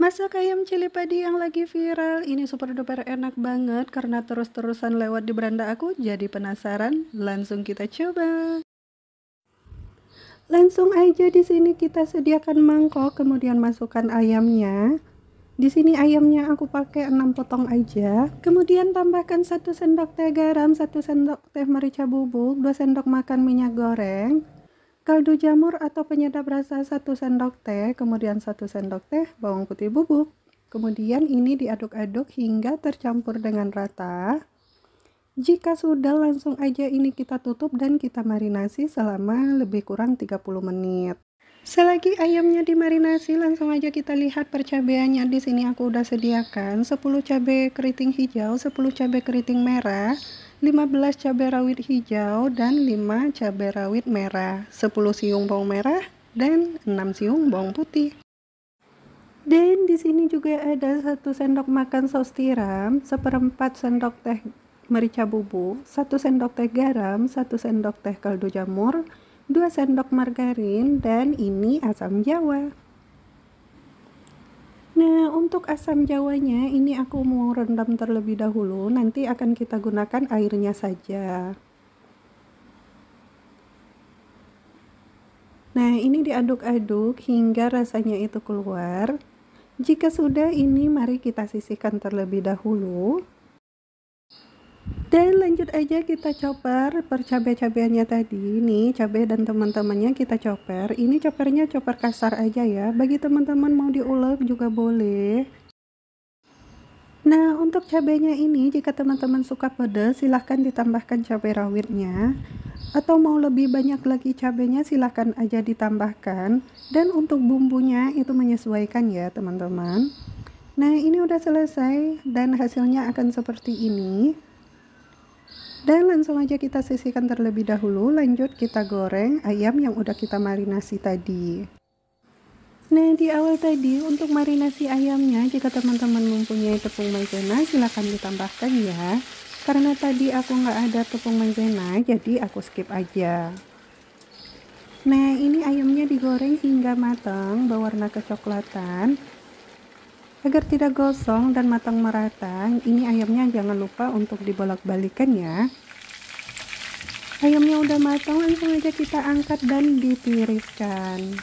Masak ayam cili padi yang lagi viral ini super duper enak banget karena terus-terusan lewat di beranda aku jadi penasaran. Langsung kita coba. Langsung aja di sini kita sediakan mangkok kemudian masukkan ayamnya. Di sini ayamnya aku pakai 6 potong aja. Kemudian tambahkan 1 sendok teh garam, 1 sendok teh merica bubuk, 2 sendok makan minyak goreng, Kaldu jamur atau penyedap rasa 1 sendok teh, kemudian 1 sendok teh bawang putih bubuk. Kemudian ini diaduk-aduk hingga tercampur dengan rata. Jika sudah langsung aja ini kita tutup dan kita marinasi selama lebih kurang 30 menit. Selagi ayamnya dimarinasi, langsung aja kita lihat percabaiannya. Di sini aku udah sediakan 10 cabai keriting hijau, 10 cabai keriting merah, 15 cabai rawit hijau dan 5 cabai rawit merah, 10 siung bawang merah dan 6 siung bawang putih. Dan di sini juga ada 1 sendok makan saus tiram, 1/4 sendok teh merica bubuk, 1 sendok teh garam, 1 sendok teh kaldu jamur, 2 sendok margarin dan ini asam jawa. Nah, untuk asam jawanya ini aku mau rendam terlebih dahulu. Nanti akan kita gunakan airnya saja. Nah, ini diaduk-aduk hingga rasanya itu keluar. Jika sudah ini mari kita sisihkan terlebih dahulu dan lanjut aja kita coper percabai cabeannya tadi ini cabai dan teman-temannya kita coper ini copernya coper kasar aja ya bagi teman-teman mau diulek juga boleh nah untuk cabainya ini jika teman-teman suka pedas silahkan ditambahkan cabai rawitnya atau mau lebih banyak lagi cabainya silahkan aja ditambahkan dan untuk bumbunya itu menyesuaikan ya teman-teman nah ini udah selesai dan hasilnya akan seperti ini dan langsung aja kita sisihkan terlebih dahulu. Lanjut kita goreng ayam yang udah kita marinasi tadi. Nah, di awal tadi untuk marinasi ayamnya, jika teman-teman mempunyai tepung maizena, silahkan ditambahkan ya. Karena tadi aku nggak ada tepung maizena, jadi aku skip aja. Nah, ini ayamnya digoreng hingga matang, berwarna kecoklatan. Agar tidak gosong dan matang merata, ini ayamnya jangan lupa untuk dibolak-balikan ya. Ayamnya udah matang, langsung aja kita angkat dan ditiriskan.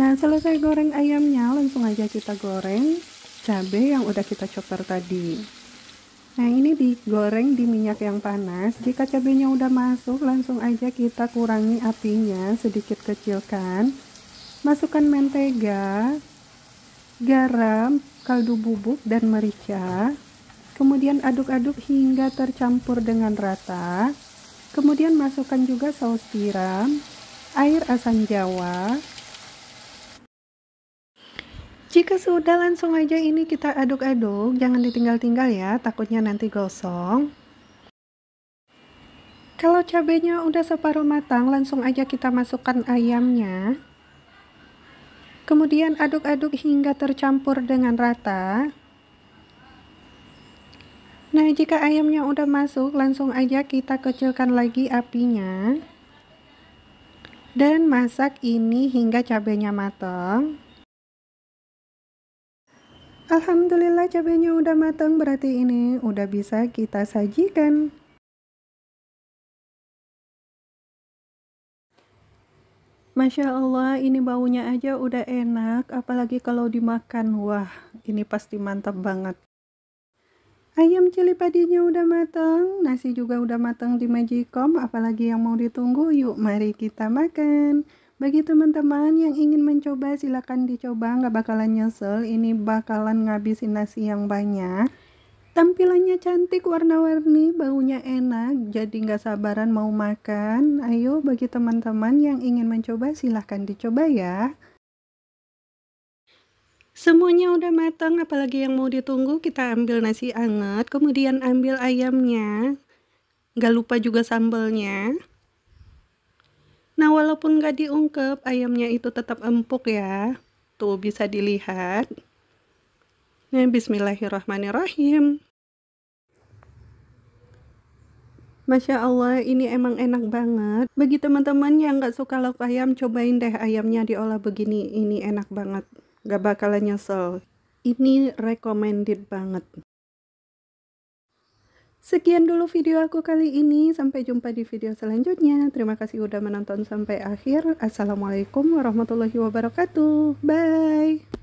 Nah, selesai goreng ayamnya, langsung aja kita goreng cabe yang udah kita chopper tadi. Nah ini digoreng di minyak yang panas Jika cabenya udah masuk langsung aja kita kurangi apinya sedikit kecilkan masukkan mentega garam kaldu bubuk dan merica kemudian aduk-aduk hingga tercampur dengan rata kemudian masukkan juga saus tiram air asam jawa jika sudah langsung aja ini kita aduk-aduk, jangan ditinggal-tinggal ya, takutnya nanti gosong. Kalau cabenya udah separuh matang, langsung aja kita masukkan ayamnya. Kemudian aduk-aduk hingga tercampur dengan rata. Nah, jika ayamnya udah masuk, langsung aja kita kecilkan lagi apinya. Dan masak ini hingga cabenya matang. Alhamdulillah cabenya udah matang, berarti ini udah bisa kita sajikan. Masya Allah, ini baunya aja udah enak, apalagi kalau dimakan. Wah, ini pasti mantap banget. Ayam cili padinya udah matang, nasi juga udah matang di Magicom, apalagi yang mau ditunggu, yuk mari kita makan. Bagi teman-teman yang ingin mencoba, silahkan dicoba, nggak bakalan nyesel, ini bakalan ngabisin nasi yang banyak tampilannya cantik warna-warni baunya enak jadi nggak sabaran mau makan ayo bagi teman-teman yang ingin mencoba silahkan dicoba ya semuanya udah matang apalagi yang mau ditunggu kita ambil nasi anget kemudian ambil ayamnya nggak lupa juga sambelnya nah walaupun nggak diungkep ayamnya itu tetap empuk ya tuh bisa dilihat Bismillahirrahmanirrahim. Masya Allah, ini emang enak banget. Bagi teman-teman yang gak suka lauk ayam, cobain deh ayamnya diolah begini. Ini enak banget. Gak bakalan nyesel. Ini recommended banget. Sekian dulu video aku kali ini. Sampai jumpa di video selanjutnya. Terima kasih udah menonton sampai akhir. Assalamualaikum warahmatullahi wabarakatuh. Bye.